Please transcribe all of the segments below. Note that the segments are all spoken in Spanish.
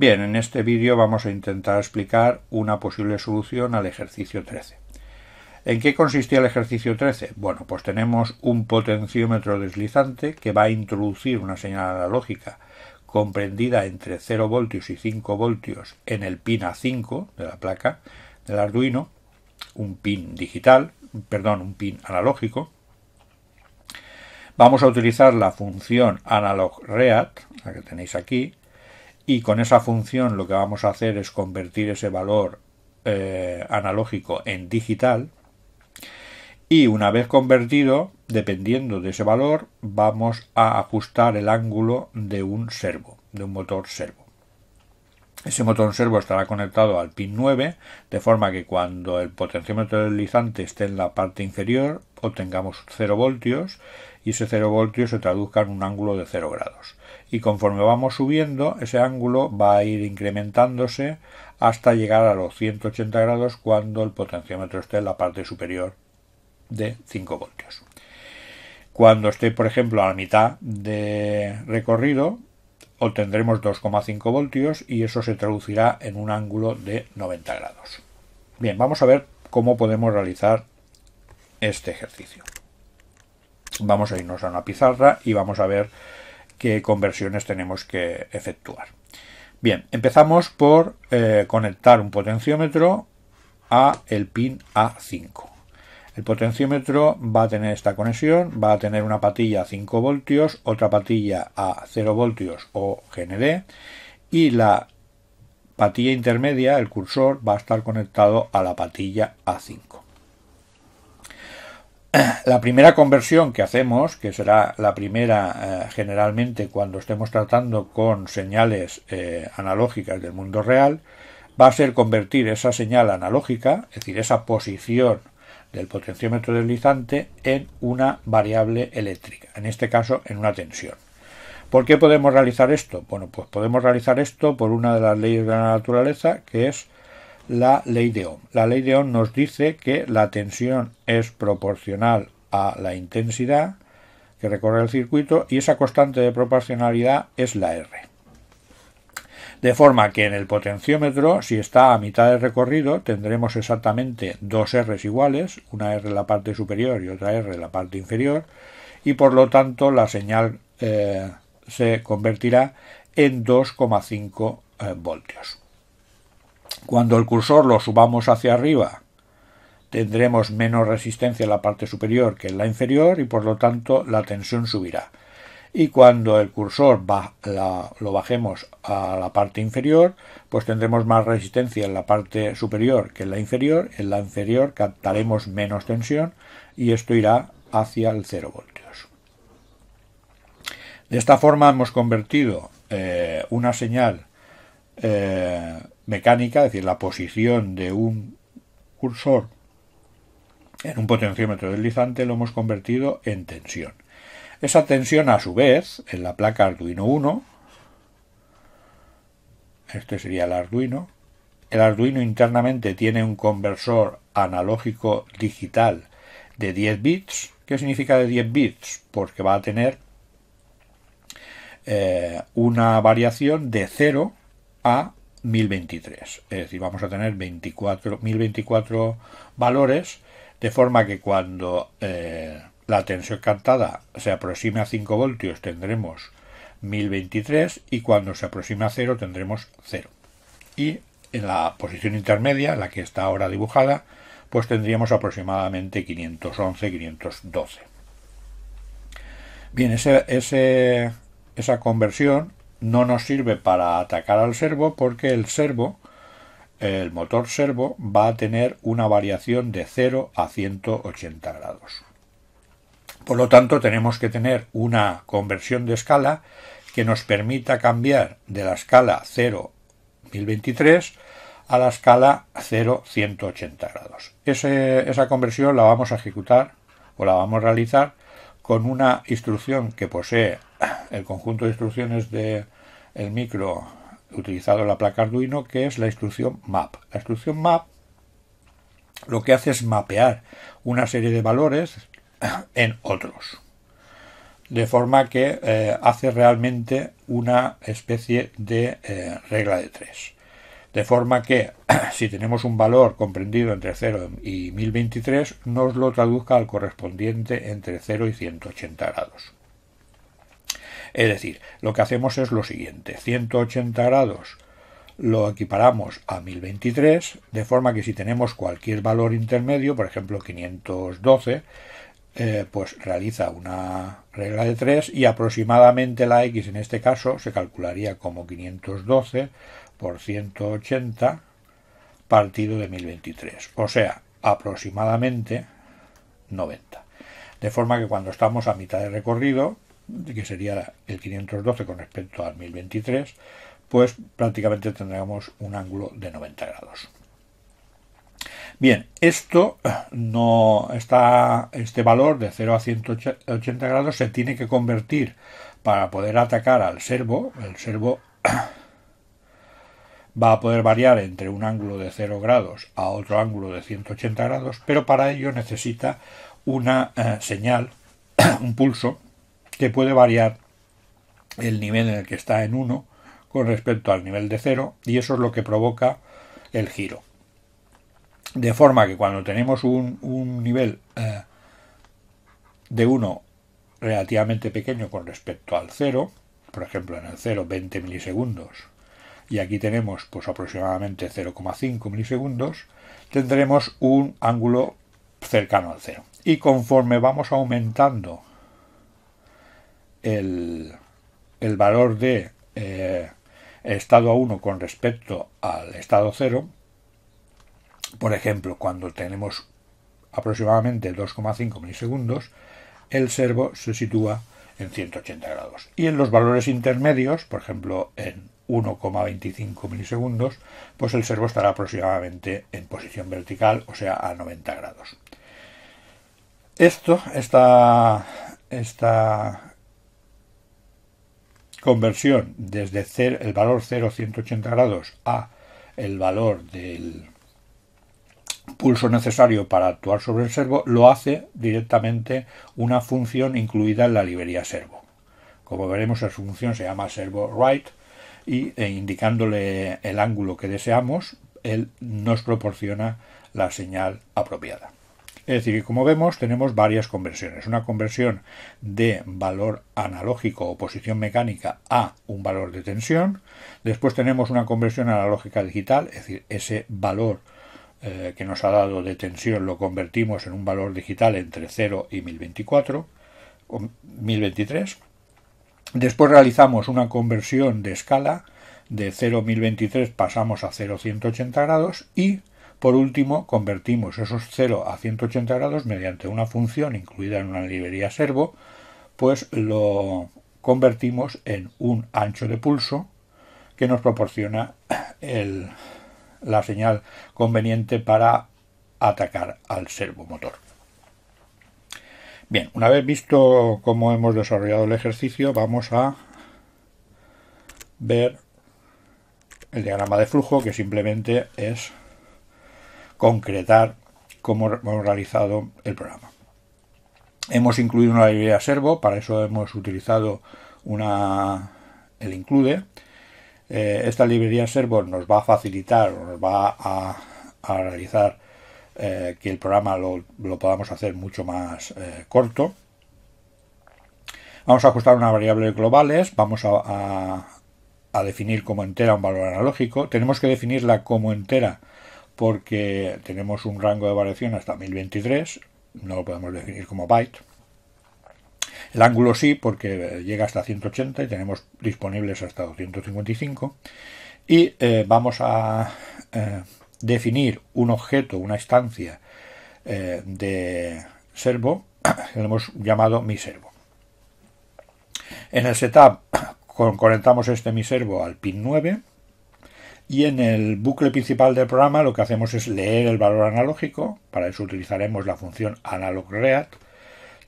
Bien, en este vídeo vamos a intentar explicar una posible solución al ejercicio 13. ¿En qué consistía el ejercicio 13? Bueno, pues tenemos un potenciómetro deslizante que va a introducir una señal analógica comprendida entre 0 voltios y 5 voltios en el pin A5 de la placa del Arduino, un pin digital, perdón, un pin analógico. Vamos a utilizar la función analog la que tenéis aquí, y con esa función lo que vamos a hacer es convertir ese valor eh, analógico en digital y una vez convertido, dependiendo de ese valor, vamos a ajustar el ángulo de un servo, de un motor servo. Ese motor servo estará conectado al pin 9, de forma que cuando el potenciómetro deslizante esté en la parte inferior, obtengamos 0 voltios y ese 0 voltios se traduzca en un ángulo de 0 grados. Y conforme vamos subiendo, ese ángulo va a ir incrementándose hasta llegar a los 180 grados cuando el potenciómetro esté en la parte superior de 5 voltios. Cuando esté, por ejemplo, a la mitad de recorrido, obtendremos 2,5 voltios y eso se traducirá en un ángulo de 90 grados. Bien, vamos a ver cómo podemos realizar este ejercicio. Vamos a irnos a una pizarra y vamos a ver qué conversiones tenemos que efectuar. Bien, empezamos por eh, conectar un potenciómetro a el pin A5. El potenciómetro va a tener esta conexión, va a tener una patilla a 5 voltios, otra patilla a 0 voltios o GND y la patilla intermedia, el cursor, va a estar conectado a la patilla A5. La primera conversión que hacemos, que será la primera eh, generalmente cuando estemos tratando con señales eh, analógicas del mundo real, va a ser convertir esa señal analógica, es decir, esa posición del potenciómetro deslizante en una variable eléctrica, en este caso en una tensión. ¿Por qué podemos realizar esto? Bueno, pues podemos realizar esto por una de las leyes de la naturaleza, que es la ley de Ohm. La ley de Ohm nos dice que la tensión es proporcional a la intensidad que recorre el circuito y esa constante de proporcionalidad es la R. De forma que en el potenciómetro, si está a mitad de recorrido, tendremos exactamente dos R iguales, una R en la parte superior y otra R en la parte inferior, y por lo tanto la señal eh, se convertirá en 2,5 eh, voltios. Cuando el cursor lo subamos hacia arriba, tendremos menos resistencia en la parte superior que en la inferior y por lo tanto la tensión subirá y cuando el cursor lo bajemos a la parte inferior, pues tendremos más resistencia en la parte superior que en la inferior. En la inferior captaremos menos tensión y esto irá hacia el 0 voltios. De esta forma hemos convertido eh, una señal eh, mecánica, es decir, la posición de un cursor en un potenciómetro deslizante, lo hemos convertido en tensión. Esa tensión, a su vez, en la placa Arduino 1, este sería el Arduino, el Arduino internamente tiene un conversor analógico digital de 10 bits. ¿Qué significa de 10 bits? Porque pues va a tener eh, una variación de 0 a 1023. Es decir, vamos a tener 24, 1024 valores, de forma que cuando eh, la tensión cantada se aproxime a 5 voltios tendremos 1023 y cuando se aproxime a 0 tendremos 0. Y en la posición intermedia, la que está ahora dibujada, pues tendríamos aproximadamente 511, 512. Bien, esa conversión no nos sirve para atacar al servo porque el servo, el motor servo, va a tener una variación de 0 a 180 grados. Por lo tanto, tenemos que tener una conversión de escala que nos permita cambiar de la escala 0 a la escala 0.180 grados. esa conversión la vamos a ejecutar o la vamos a realizar con una instrucción que posee el conjunto de instrucciones del micro utilizado en la placa Arduino, que es la instrucción map. La instrucción map lo que hace es mapear una serie de valores en otros. De forma que eh, hace realmente una especie de eh, regla de 3. De forma que si tenemos un valor comprendido entre 0 y 1023, nos lo traduzca al correspondiente entre 0 y 180 grados. Es decir, lo que hacemos es lo siguiente, 180 grados lo equiparamos a 1023, de forma que si tenemos cualquier valor intermedio, por ejemplo 512, eh, pues realiza una regla de 3 y aproximadamente la x en este caso se calcularía como 512 por 180 partido de 1023, o sea, aproximadamente 90. De forma que cuando estamos a mitad de recorrido, que sería el 512 con respecto al 1023, pues prácticamente tendríamos un ángulo de 90 grados. Bien, esto ah, no está, este valor de 0 a 180 grados se tiene que convertir para poder atacar al servo. El servo ah, va a poder variar entre un ángulo de 0 grados a otro ángulo de 180 grados, pero para ello necesita una eh, señal, un pulso, que puede variar el nivel en el que está en 1 con respecto al nivel de 0 y eso es lo que provoca el giro. De forma que cuando tenemos un, nivel eh, de 1 relativamente pequeño con respecto al 0, por ejemplo en el 0 20 milisegundos, y aquí tenemos pues aproximadamente 0,5 milisegundos, tendremos un ángulo cercano al 0. Y conforme vamos aumentando el, valor de eh, estado a 1 con respecto al estado 0, por ejemplo, cuando tenemos aproximadamente 2,5 milisegundos, el servo se sitúa en 180 grados. Y en los valores intermedios, por ejemplo, en 1,25 milisegundos, pues el servo estará aproximadamente en posición vertical, o sea, a 90 grados. Esto, esta, esta conversión desde el valor 0, 180 grados a el valor del pulso necesario para actuar sobre el servo lo hace directamente una función incluida en la librería servo. Como veremos, esa función se llama servo write y e indicándole el ángulo que deseamos, él nos proporciona la señal apropiada. Es decir, como vemos, tenemos varias conversiones. Una conversión de valor analógico o posición mecánica a un valor de tensión. Después tenemos una conversión analógica digital, es decir, ese valor eh, que nos ha dado de tensión lo convertimos en un valor digital entre 0 y 1024 1023. Después realizamos una conversión de escala de 0 1023 pasamos a 0,180 grados y por último convertimos esos 0 a 180 grados mediante una función incluida en una librería servo, pues lo convertimos en un ancho de pulso que nos proporciona el, la señal conveniente para atacar al servomotor. Bien, una vez visto cómo hemos desarrollado el ejercicio, vamos a ver el diagrama de flujo, que simplemente es concretar cómo hemos realizado el programa. Hemos incluido una librería servo, para eso hemos utilizado una, el include, eh, esta librería servo nos va a facilitar, nos va a, realizar eh, que el programa lo, podamos hacer mucho más eh, corto. Vamos a ajustar variable variable globales, vamos a, a, definir como entera un valor analógico. Tenemos que definirla como entera porque tenemos un rango de variación hasta 1023, no lo podemos definir como byte. El ángulo sí, porque eh, llega hasta 180 y tenemos disponibles hasta 255. Y eh, vamos a eh, definir un objeto, una instancia de servo que hemos llamado mi servo. En el setup conectamos este mi servo al pin 9 y en el bucle principal del programa lo que hacemos es leer el valor analógico, para eso utilizaremos la función analogRead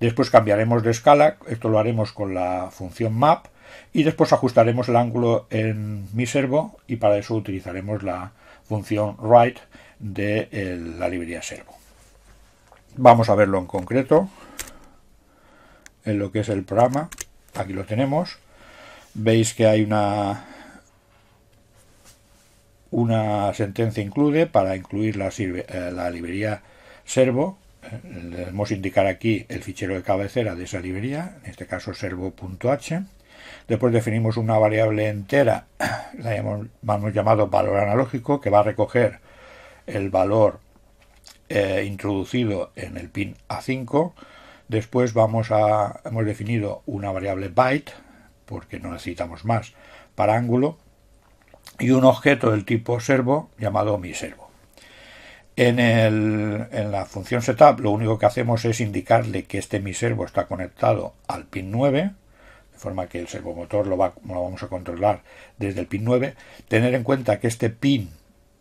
Después cambiaremos de escala, esto lo haremos con la función map y después ajustaremos el ángulo en mi servo y para eso utilizaremos la función write de eh, la librería servo. Vamos a verlo en concreto en lo que es el programa. Aquí lo tenemos. Veis que hay una una sentencia include para incluir la, eh, la librería servo debemos eh, indicar aquí el fichero de cabecera de esa librería, en este caso servo.h. Después definimos una variable entera, la hemos llamado valor analógico, que va a recoger el valor eh, introducido en el pin A5. Después vamos a, hemos definido una variable byte, porque no necesitamos más, para ángulo, y un objeto del tipo servo llamado mi servo. En, la función setup lo único que hacemos es indicarle que este mi servo está conectado al pin 9, de forma que el servomotor lo, lo vamos a controlar desde el pin 9. Tener en cuenta que este pin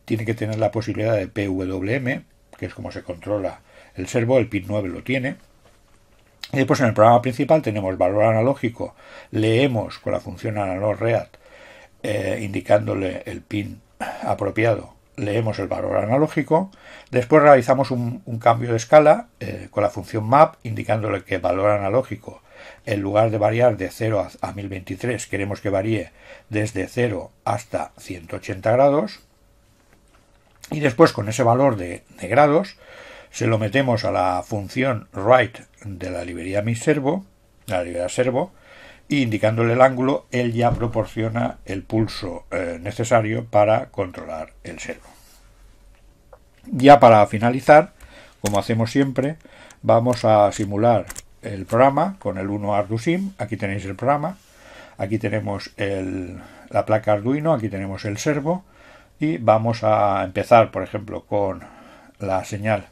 tiene que tener la posibilidad de PWM, que es como se controla el servo, el pin 9 lo tiene. Y después en el programa principal tenemos valor analógico, leemos con la función analog read eh, indicándole el pin apropiado leemos el valor analógico, después realizamos un, cambio de escala eh, con la función map indicándole que el valor analógico en lugar de variar de 0 a 1023 queremos que varíe desde 0 hasta 180 grados y después con ese valor de, grados se lo metemos a la función write de la librería mi servo, la librería servo y indicándole el ángulo, él ya proporciona el pulso eh, necesario para controlar el servo. Ya para finalizar, como hacemos siempre, vamos a simular el programa con el 1 ArduSim. Aquí tenéis el programa, aquí tenemos la placa Arduino, aquí tenemos el servo y vamos a empezar, por ejemplo, con la señal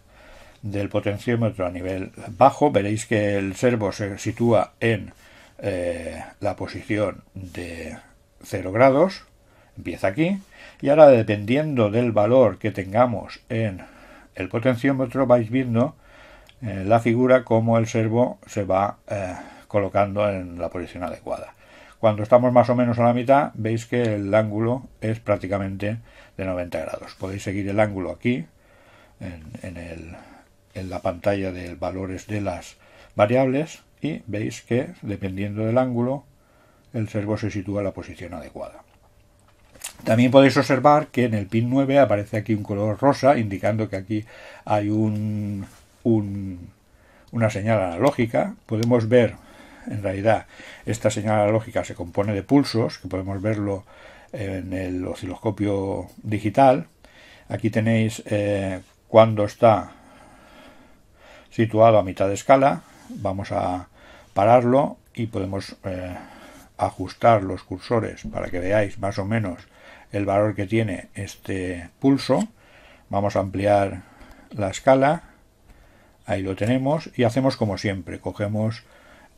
del potenciómetro a nivel bajo. Veréis que el servo se sitúa en eh, la posición de 0 grados, empieza aquí, y ahora dependiendo del valor que tengamos en el potenciómetro vais viendo eh, la figura como el servo se va eh, colocando en la posición adecuada. Cuando estamos más o menos a la mitad veis que el ángulo es prácticamente de 90 grados. Podéis seguir el ángulo aquí en la pantalla de valores de las variables y veis que, dependiendo del ángulo, el servo se sitúa en la posición adecuada. También podéis observar que en el pin 9 aparece aquí un color rosa, indicando que aquí hay un, una señal analógica. Podemos ver, en realidad, esta señal analógica se compone de pulsos, que podemos verlo en el osciloscopio digital. Aquí tenéis eh, cuando está situado a mitad de escala, vamos a pararlo y podemos eh, ajustar los cursores para que veáis más o menos el valor que tiene este pulso. Vamos a ampliar la escala. Ahí lo tenemos y hacemos como siempre. Cogemos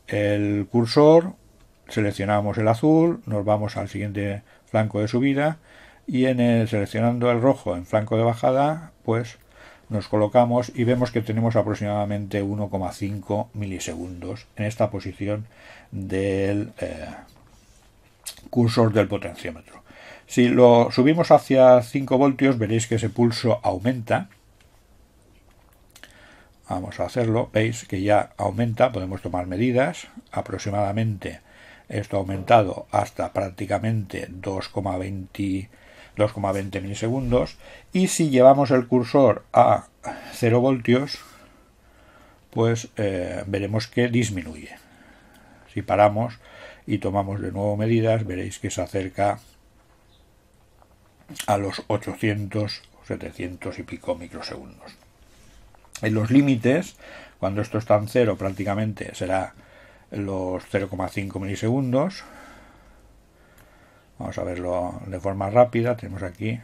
el cursor, seleccionamos el azul, nos vamos al siguiente flanco de subida y en el, seleccionando el rojo en flanco de bajada, pues nos colocamos y vemos que tenemos aproximadamente 1,5 milisegundos en esta posición del eh, cursor del potenciómetro. Si lo subimos hacia 5 voltios veréis que ese pulso aumenta. Vamos a hacerlo, veis que ya aumenta, podemos tomar medidas, aproximadamente esto ha aumentado hasta prácticamente 2,20 2,20 milisegundos y si llevamos el cursor a 0 voltios pues eh, veremos que disminuye si paramos y tomamos de nuevo medidas veréis que se acerca a los 800 700 y pico microsegundos en los límites cuando esto está en cero prácticamente será los 0,5 milisegundos Vamos a verlo de forma rápida. Tenemos aquí,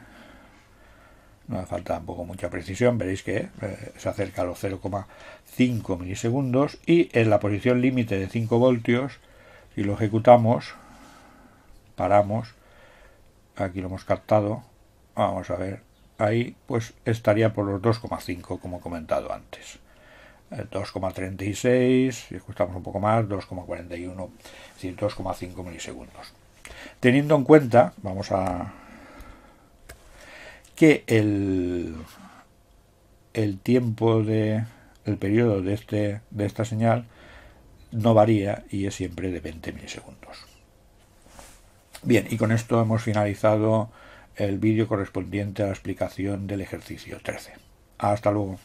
no hace falta tampoco mucha precisión, veréis que eh, se acerca a los 0,5 milisegundos y en la posición límite de 5 voltios, si lo ejecutamos, paramos, aquí lo hemos captado, vamos a ver, ahí pues estaría por los 2,5 como he comentado antes. 2,36, eh, si ajustamos un poco más, 2,41, es decir, 2,5 milisegundos. Teniendo en cuenta, vamos a... que el, el tiempo de... el periodo de, este, de esta señal no varía y es siempre de 20 milisegundos. Bien, y con esto hemos finalizado el vídeo correspondiente a la explicación del ejercicio 13. Hasta luego.